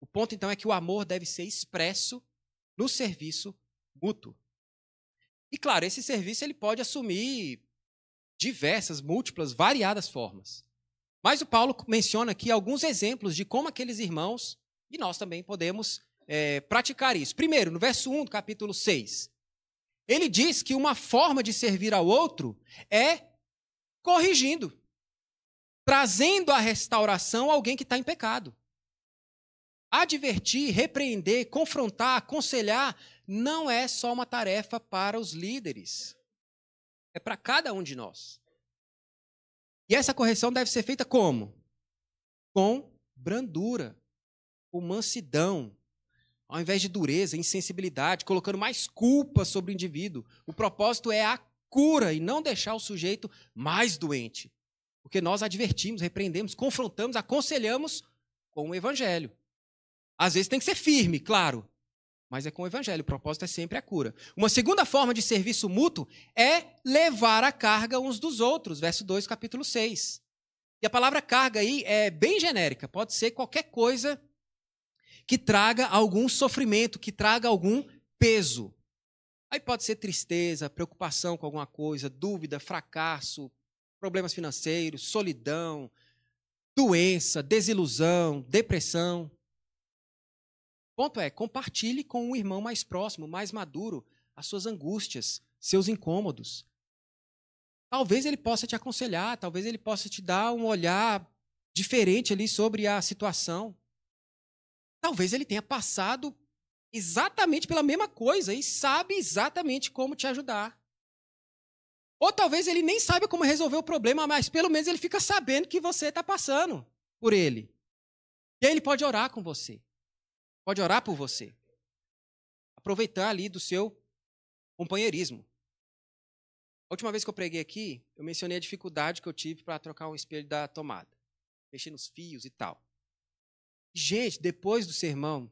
O ponto então é que o amor deve ser expresso no serviço mútuo. E claro, esse serviço ele pode assumir diversas, múltiplas, variadas formas. Mas o Paulo menciona aqui alguns exemplos de como aqueles irmãos, e nós também podemos é, praticar isso. Primeiro, no verso 1 do capítulo 6, ele diz que uma forma de servir ao outro é corrigindo, trazendo a restauração alguém que está em pecado. Advertir, repreender, confrontar, aconselhar não é só uma tarefa para os líderes. É para cada um de nós. E essa correção deve ser feita como? Com brandura, com mansidão, ao invés de dureza, insensibilidade, colocando mais culpa sobre o indivíduo. O propósito é a cura e não deixar o sujeito mais doente. Porque nós advertimos, repreendemos, confrontamos, aconselhamos com o evangelho. Às vezes tem que ser firme, claro, mas é com o evangelho. O propósito é sempre a cura. Uma segunda forma de serviço mútuo é levar a carga uns dos outros. Verso 2, capítulo 6. E a palavra carga aí é bem genérica. Pode ser qualquer coisa que traga algum sofrimento, que traga algum peso. Aí pode ser tristeza, preocupação com alguma coisa, dúvida, fracasso, problemas financeiros, solidão, doença, desilusão, depressão. Ponto é, compartilhe com um irmão mais próximo, mais maduro, as suas angústias, seus incômodos. Talvez ele possa te aconselhar, talvez ele possa te dar um olhar diferente ali sobre a situação. Talvez ele tenha passado exatamente pela mesma coisa e sabe exatamente como te ajudar. Ou talvez ele nem saiba como resolver o problema, mas pelo menos ele fica sabendo que você está passando por ele. E aí ele pode orar com você pode orar por você. Aproveitar ali do seu companheirismo. A última vez que eu preguei aqui, eu mencionei a dificuldade que eu tive para trocar um espelho da tomada, mexer nos fios e tal. Gente, depois do sermão,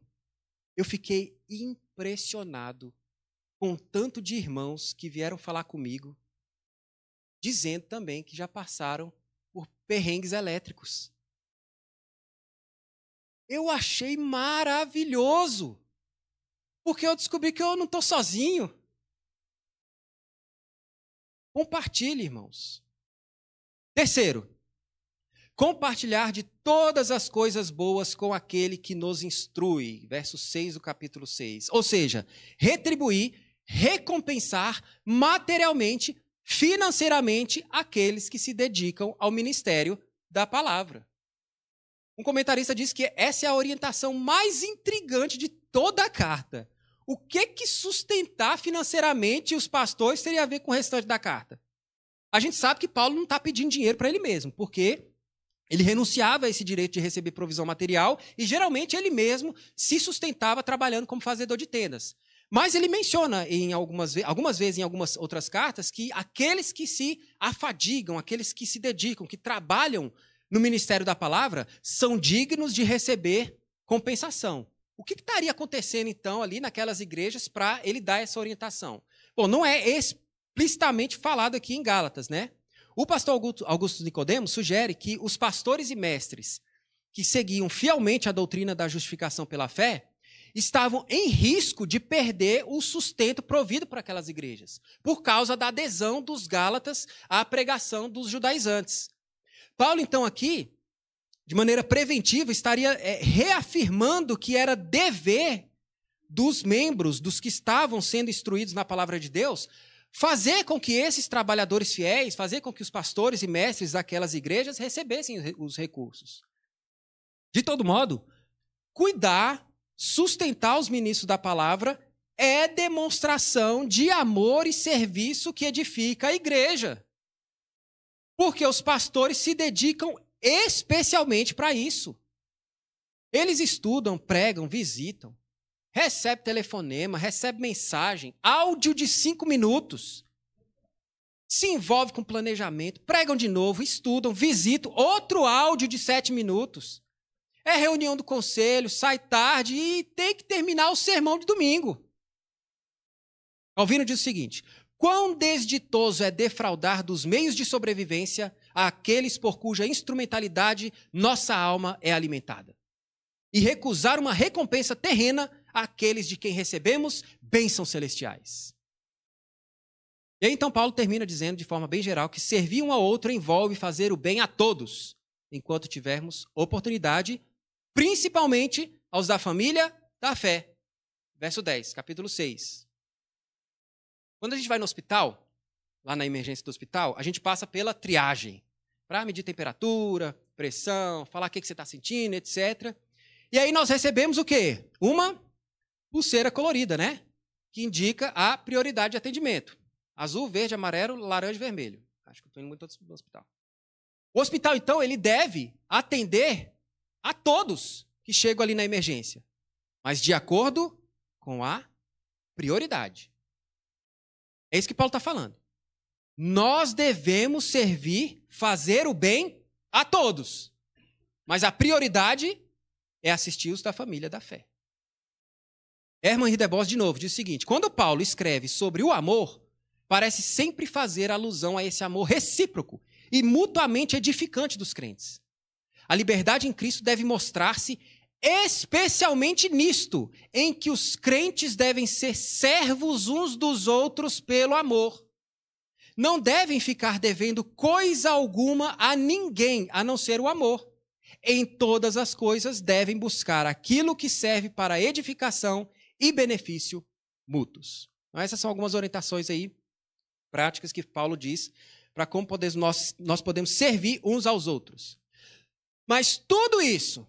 eu fiquei impressionado com o tanto de irmãos que vieram falar comigo, dizendo também que já passaram por perrengues elétricos eu achei maravilhoso. Porque eu descobri que eu não estou sozinho. Compartilhe, irmãos. Terceiro, compartilhar de todas as coisas boas com aquele que nos instrui. Verso 6 do capítulo 6. Ou seja, retribuir, recompensar materialmente, financeiramente, aqueles que se dedicam ao ministério da palavra. Um comentarista diz que essa é a orientação mais intrigante de toda a carta. O que que sustentar financeiramente os pastores teria a ver com o restante da carta? A gente sabe que Paulo não está pedindo dinheiro para ele mesmo, porque ele renunciava a esse direito de receber provisão material e geralmente ele mesmo se sustentava trabalhando como fazedor de tendas. Mas ele menciona em algumas, algumas vezes em algumas outras cartas que aqueles que se afadigam, aqueles que se dedicam, que trabalham no ministério da palavra são dignos de receber compensação. O que estaria acontecendo então ali naquelas igrejas para ele dar essa orientação? Bom, não é explicitamente falado aqui em Gálatas, né? O pastor Augusto, Augusto Nicodemos sugere que os pastores e mestres que seguiam fielmente a doutrina da justificação pela fé estavam em risco de perder o sustento provido para aquelas igrejas, por causa da adesão dos Gálatas à pregação dos judaizantes. Paulo, então, aqui, de maneira preventiva, estaria é, reafirmando que era dever dos membros, dos que estavam sendo instruídos na palavra de Deus, fazer com que esses trabalhadores fiéis, fazer com que os pastores e mestres daquelas igrejas recebessem os recursos. De todo modo, cuidar, sustentar os ministros da palavra é demonstração de amor e serviço que edifica a igreja. Porque os pastores se dedicam especialmente para isso. Eles estudam, pregam, visitam, recebe telefonema, recebe mensagem, áudio de cinco minutos, se envolve com planejamento, pregam de novo, estudam, visitam, outro áudio de sete minutos. É reunião do conselho, sai tarde e tem que terminar o sermão de domingo. Calvino diz o seguinte: quão desditoso é defraudar dos meios de sobrevivência àqueles por cuja instrumentalidade nossa alma é alimentada. E recusar uma recompensa terrena àqueles de quem recebemos bênçãos celestiais. E aí, então Paulo termina dizendo de forma bem geral que servir um ao outro envolve fazer o bem a todos, enquanto tivermos oportunidade, principalmente aos da família da fé. Verso 10, capítulo 6. Quando a gente vai no hospital, lá na emergência do hospital, a gente passa pela triagem para medir temperatura, pressão, falar o que, você está sentindo, etc. E aí nós recebemos o quê? Uma pulseira colorida, né? Que indica a prioridade de atendimento. Azul, verde, amarelo, laranja e vermelho. Acho que estou indo muito no hospital. O hospital, então, ele deve atender a todos que chegam ali na emergência, mas de acordo com a prioridade. É isso que Paulo está falando. Nós devemos servir, fazer o bem a todos. Mas a prioridade é assistir os da família da fé. Herman Ridebos, de novo, diz o seguinte: quando Paulo escreve sobre o amor, parece sempre fazer alusão a esse amor recíproco e mutuamente edificante dos crentes. A liberdade em Cristo deve mostrar-se especialmente nisto, em que os crentes devem ser servos uns dos outros pelo amor. Não devem ficar devendo coisa alguma a ninguém, a não ser o amor. Em todas as coisas devem buscar aquilo que serve para edificação e benefício mútuos. Então, essas são algumas orientações aí práticas que Paulo diz para como nós, nós podemos servir uns aos outros. Mas tudo isso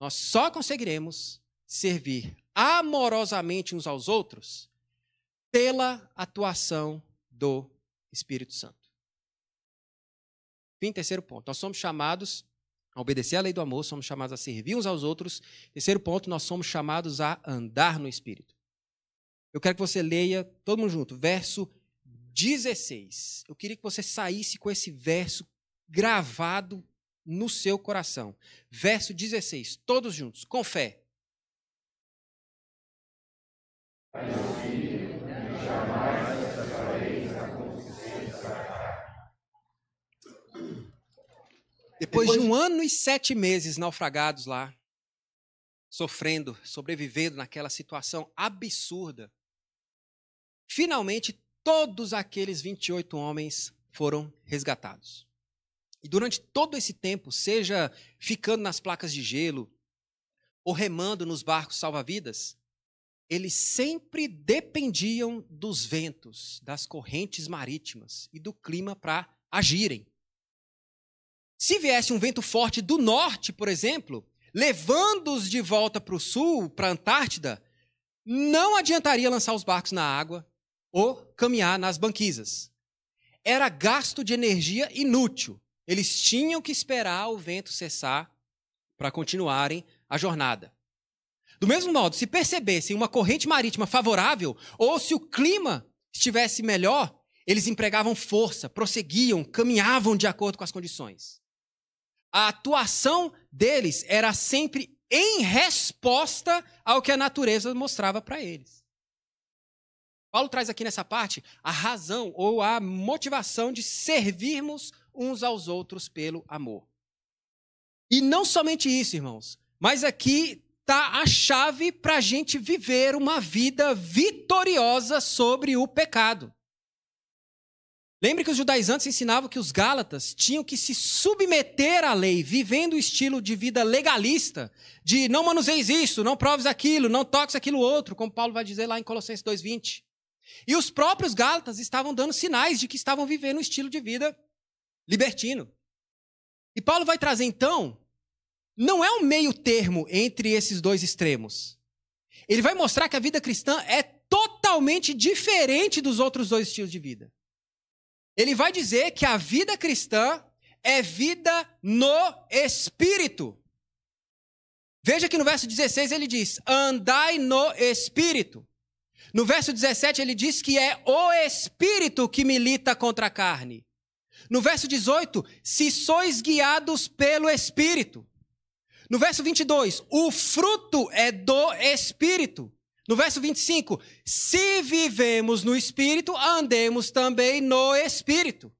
nós só conseguiremos servir amorosamente uns aos outros pela atuação do Espírito Santo. Fim, terceiro ponto. Nós somos chamados a obedecer à lei do amor, somos chamados a servir uns aos outros. Terceiro ponto, nós somos chamados a andar no Espírito. Eu quero que você leia, todo mundo junto, verso 16. Eu queria que você saísse com esse verso gravado no seu coração. Verso 16, todos juntos, com fé. Depois de um ano e sete meses naufragados lá, sofrendo, sobrevivendo naquela situação absurda, finalmente todos aqueles 28 homens foram resgatados. E durante todo esse tempo, seja ficando nas placas de gelo ou remando nos barcos salva-vidas, eles sempre dependiam dos ventos, das correntes marítimas e do clima para agirem. Se viesse um vento forte do norte, por exemplo, levando-os de volta para o sul, para a Antártida, não adiantaria lançar os barcos na água ou caminhar nas banquisas. Era gasto de energia inútil eles tinham que esperar o vento cessar para continuarem a jornada. Do mesmo modo, se percebessem uma corrente marítima favorável, ou se o clima estivesse melhor, eles empregavam força, prosseguiam, caminhavam de acordo com as condições. A atuação deles era sempre em resposta ao que a natureza mostrava para eles. Paulo traz aqui nessa parte a razão ou a motivação de servirmos uns aos outros pelo amor. E não somente isso, irmãos, mas aqui está a chave para a gente viver uma vida vitoriosa sobre o pecado. Lembre que os judaizantes ensinavam que os gálatas tinham que se submeter à lei, vivendo o estilo de vida legalista, de não manuseis isso, não proves aquilo, não toques aquilo outro, como Paulo vai dizer lá em Colossenses 2:20. E os próprios gálatas estavam dando sinais de que estavam vivendo um estilo de vida libertino. E Paulo vai trazer então, não é um meio termo entre esses dois extremos. Ele vai mostrar que a vida cristã é totalmente diferente dos outros dois estilos de vida. Ele vai dizer que a vida cristã é vida no espírito. Veja que no verso 16 ele diz: andai no espírito. No verso 17 ele diz que é o espírito que milita contra a carne. No verso 18, se sois guiados pelo Espírito. No verso 22, o fruto é do Espírito. No verso 25, se vivemos no Espírito, andemos também no Espírito.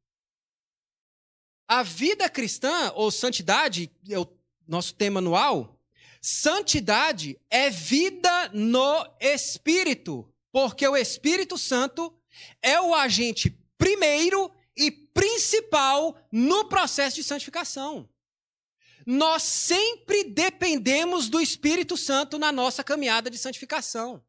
A vida cristã, ou santidade, é o nosso tema anual. Santidade é vida no Espírito, porque o Espírito Santo é o agente primeiro e principal no processo de santificação. Nós sempre dependemos do Espírito Santo na nossa caminhada de santificação.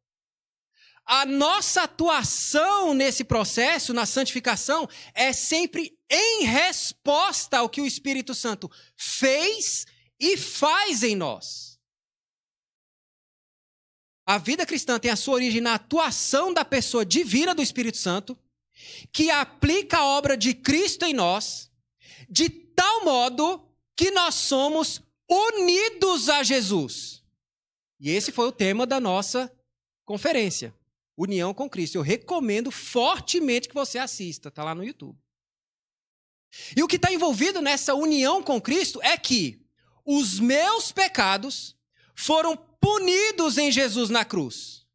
A nossa atuação nesse processo, na santificação, é sempre em resposta ao que o Espírito Santo fez e faz em nós. A vida cristã tem a sua origem na atuação da pessoa divina do Espírito Santo que aplica a obra de Cristo em nós, de tal modo que nós somos unidos a Jesus. E esse foi o tema da nossa conferência, União com Cristo. Eu recomendo fortemente que você assista, está lá no YouTube. E o que está envolvido nessa união com Cristo é que os meus pecados foram punidos em Jesus na cruz.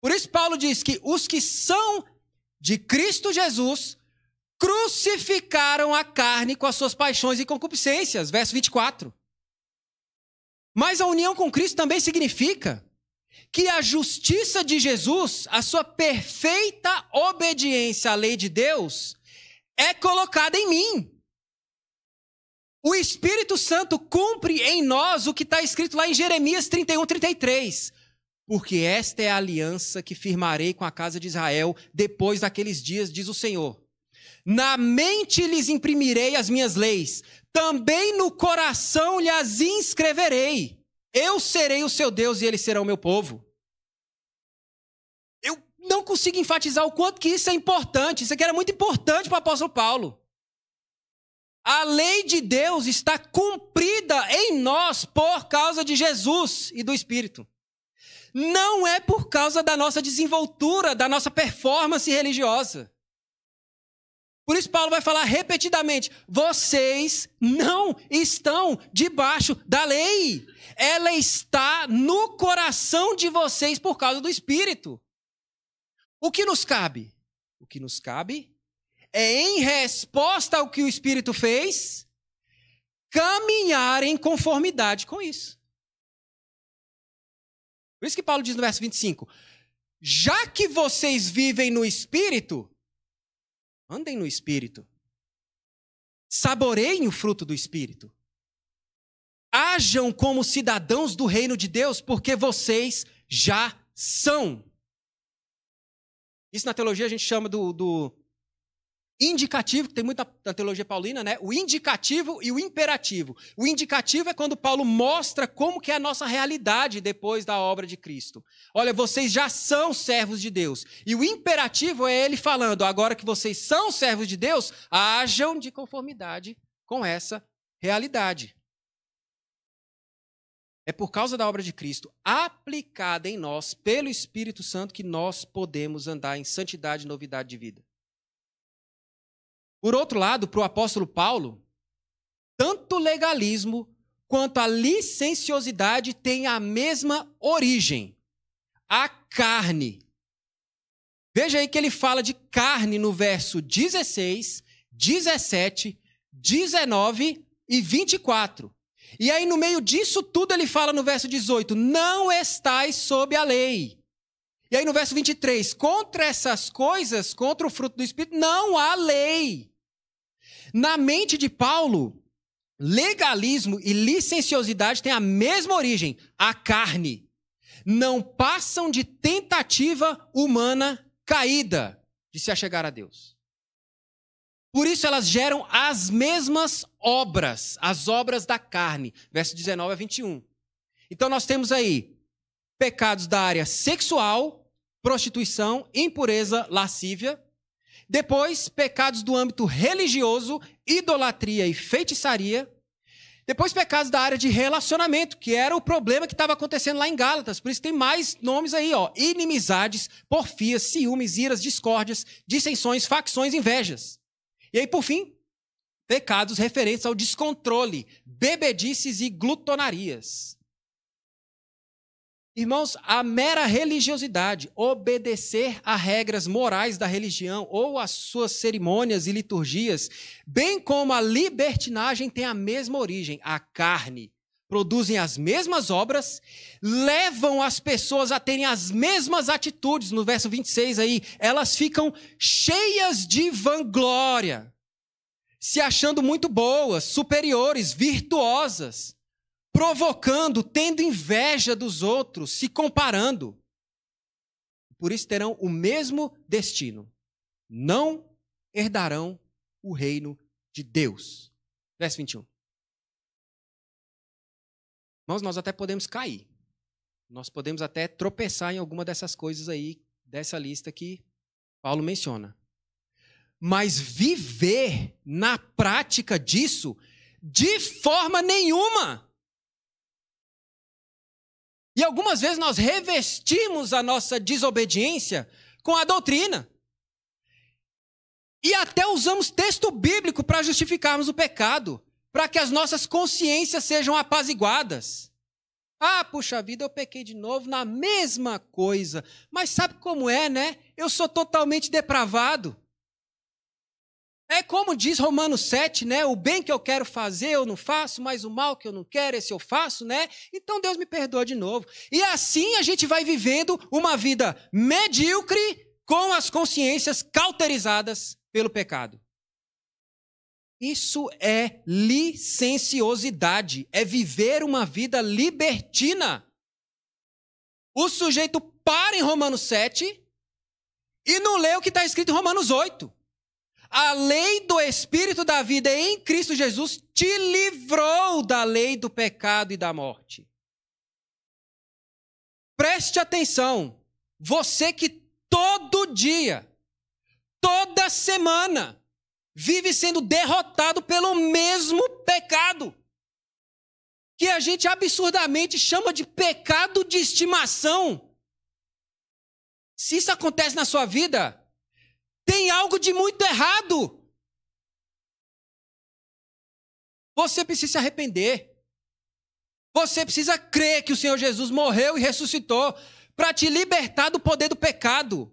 Por isso, Paulo diz que os que são de Cristo Jesus crucificaram a carne com as suas paixões e concupiscências. Verso 24. Mas a união com Cristo também significa que a justiça de Jesus, a sua perfeita obediência à lei de Deus, é colocada em mim. O Espírito Santo cumpre em nós o que está escrito lá em Jeremias 31, 33 porque esta é a aliança que firmarei com a casa de Israel depois daqueles dias, diz o Senhor. Na mente lhes imprimirei as minhas leis, também no coração lhes inscreverei. Eu serei o seu Deus e eles serão meu povo. Eu não consigo enfatizar o quanto que isso é importante. Isso aqui era muito importante para o apóstolo Paulo. A lei de Deus está cumprida em nós por causa de Jesus e do Espírito não é por causa da nossa desenvoltura, da nossa performance religiosa. Por isso, Paulo vai falar repetidamente: vocês não estão debaixo da lei. Ela está no coração de vocês por causa do Espírito. O que nos cabe? O que nos cabe é, em resposta ao que o Espírito fez, caminhar em conformidade com isso. Por isso que Paulo diz no verso 25: Já que vocês vivem no espírito, andem no espírito. Saboreiem o fruto do espírito. Ajam como cidadãos do reino de Deus, porque vocês já são. Isso na teologia a gente chama do, do indicativo, que tem muita na teologia paulina, né? O indicativo e o imperativo. O indicativo é quando Paulo mostra como que é a nossa realidade depois da obra de Cristo. Olha, vocês já são servos de Deus. E o imperativo é ele falando, agora que vocês são servos de Deus, ajam de conformidade com essa realidade. É por causa da obra de Cristo aplicada em nós pelo Espírito Santo que nós podemos andar em santidade e novidade de vida. Por outro lado, para o apóstolo Paulo, tanto o legalismo quanto a licenciosidade têm a mesma origem, a carne. Veja aí que ele fala de carne no verso 16, 17, 19 e 24. E aí, no meio disso tudo, ele fala no verso 18: Não estais sob a lei. E aí, no verso 23, contra essas coisas, contra o fruto do Espírito, não há lei. Na mente de Paulo, legalismo e licenciosidade têm a mesma origem, a carne. Não passam de tentativa humana caída de se achegar a Deus. Por isso elas geram as mesmas obras, as obras da carne. Verso 19 a 21. Então nós temos aí pecados da área sexual, prostituição, impureza, lascívia, depois, pecados do âmbito religioso, idolatria e feitiçaria. Depois, pecados da área de relacionamento, que era o problema que estava acontecendo lá em Gálatas. Por isso tem mais nomes aí, ó. Inimizades, porfias, ciúmes, iras, discórdias, dissensões, facções, invejas. E aí, por fim, pecados referentes ao descontrole, bebedices e glutonarias. Irmãos, a mera religiosidade, obedecer a regras morais da religião ou às suas cerimônias e liturgias, bem como a libertinagem, tem a mesma origem, a carne. Produzem as mesmas obras, levam as pessoas a terem as mesmas atitudes, no verso 26 aí, elas ficam cheias de vanglória, se achando muito boas, superiores, virtuosas provocando, tendo inveja dos outros, se comparando. Por isso terão o mesmo destino. Não herdarão o reino de Deus. Verso 21. Irmãos, nós até podemos cair. Nós podemos até tropeçar em alguma dessas coisas aí, dessa lista que Paulo menciona. Mas viver na prática disso, de forma nenhuma, e algumas vezes nós revestimos a nossa desobediência com a doutrina. E até usamos texto bíblico para justificarmos o pecado, para que as nossas consciências sejam apaziguadas. Ah, puxa vida, eu pequei de novo na mesma coisa. Mas sabe como é, né? Eu sou totalmente depravado. É como diz Romanos 7, né? O bem que eu quero fazer eu não faço, mas o mal que eu não quero esse eu faço, né? Então Deus me perdoa de novo. E assim a gente vai vivendo uma vida medíocre com as consciências cauterizadas pelo pecado. Isso é licenciosidade, é viver uma vida libertina. O sujeito para em Romanos 7 e não lê o que está escrito em Romanos 8. A lei do Espírito da vida em Cristo Jesus te livrou da lei do pecado e da morte. Preste atenção, você que todo dia, toda semana, vive sendo derrotado pelo mesmo pecado, que a gente absurdamente chama de pecado de estimação. Se isso acontece na sua vida, tem algo de muito errado. Você precisa se arrepender. Você precisa crer que o Senhor Jesus morreu e ressuscitou para te libertar do poder do pecado.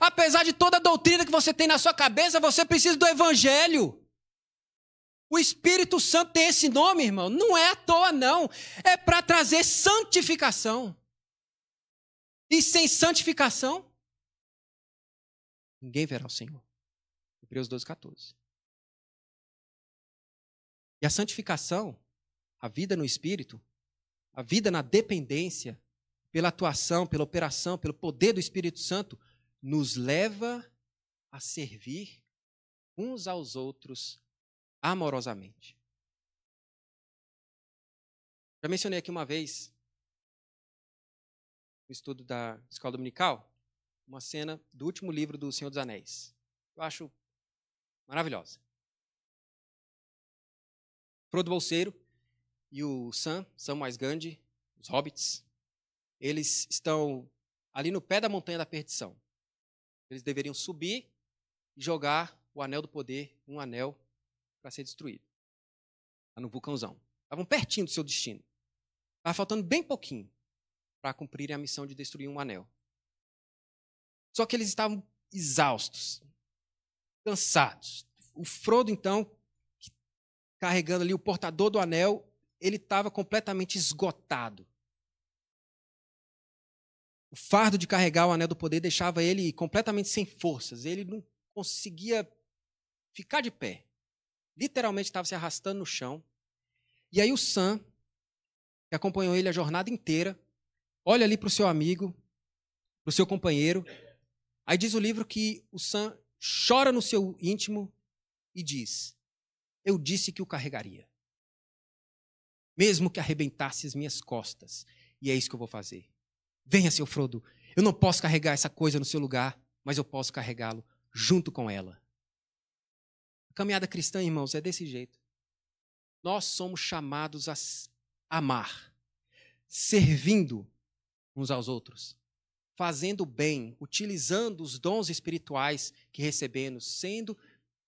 Apesar de toda a doutrina que você tem na sua cabeça, você precisa do Evangelho. O Espírito Santo tem esse nome, irmão. Não é à toa, não. É para trazer santificação. E sem santificação, ninguém verá o Senhor. Hebreus 12, 14. E a santificação, a vida no Espírito, a vida na dependência, pela atuação, pela operação, pelo poder do Espírito Santo, nos leva a servir uns aos outros amorosamente. Já mencionei aqui uma vez, no estudo da escola dominical, uma cena do último livro do Senhor dos Anéis. Eu acho maravilhosa. Frodo Bolseiro e o Sam, Sam mais grande, os hobbits, eles estão ali no pé da montanha da perdição. Eles deveriam subir e jogar o anel do poder, um anel, para ser destruído. Lá tá no vulcãozão. Estavam pertinho do seu destino. Estava faltando bem pouquinho para cumprirem a missão de destruir um anel. Só que eles estavam exaustos, cansados. O Frodo, então, carregando ali o portador do anel, ele estava completamente esgotado. O fardo de carregar o anel do poder deixava ele completamente sem forças. Ele não conseguia ficar de pé. Literalmente estava se arrastando no chão. E aí o Sam, que acompanhou ele a jornada inteira, olha ali para o seu amigo, para o seu companheiro Aí diz o livro que o Sam chora no seu íntimo e diz: Eu disse que o carregaria. Mesmo que arrebentasse as minhas costas. E é isso que eu vou fazer. Venha, seu Frodo. Eu não posso carregar essa coisa no seu lugar, mas eu posso carregá-lo junto com ela. A caminhada cristã, irmãos, é desse jeito. Nós somos chamados a amar, servindo uns aos outros, fazendo bem, utilizando os dons espirituais que recebemos, sendo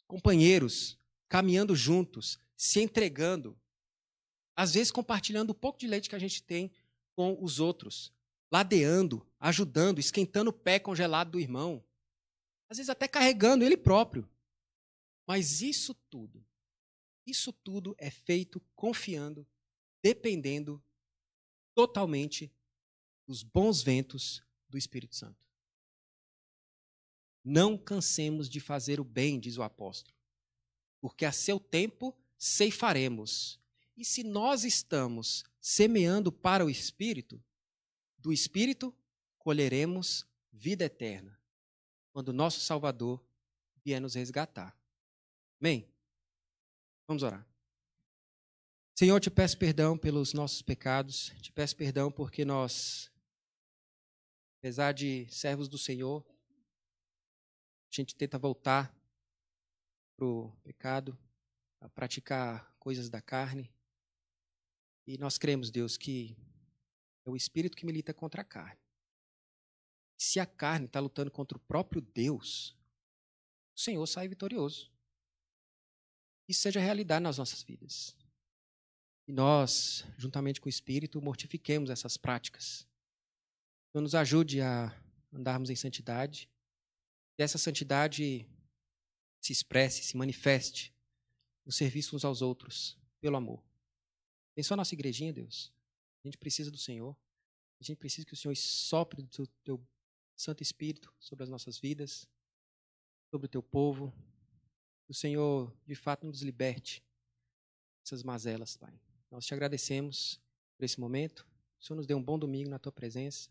companheiros, caminhando juntos, se entregando, às vezes compartilhando o pouco de leite que a gente tem com os outros, ladeando, ajudando, esquentando o pé congelado do irmão, às vezes até carregando ele próprio. Mas isso tudo, isso tudo é feito confiando, dependendo totalmente dos bons ventos do Espírito Santo. Não cansemos de fazer o bem, diz o apóstolo, porque a seu tempo ceifaremos. E se nós estamos semeando para o Espírito, do Espírito colheremos vida eterna, quando nosso Salvador vier nos resgatar. Amém? Vamos orar. Senhor, te peço perdão pelos nossos pecados, te peço perdão porque nós Apesar de servos do Senhor, a gente tenta voltar para o pecado, a praticar coisas da carne. E nós cremos, Deus, que é o Espírito que milita contra a carne. Se a carne está lutando contra o próprio Deus, o Senhor sai vitorioso. Isso seja realidade nas nossas vidas. E nós, juntamente com o Espírito, mortifiquemos essas práticas Senhor, nos ajude a andarmos em santidade. Que essa santidade se expresse, se manifeste no serviço uns aos outros, pelo amor. Pensou a nossa igrejinha, Deus. A gente precisa do Senhor. A gente precisa que o Senhor sopre do teu Santo Espírito sobre as nossas vidas, sobre o teu povo. Que o Senhor, de fato, nos liberte dessas mazelas, Pai. Nós te agradecemos por esse momento. O Senhor nos dê um bom domingo na tua presença.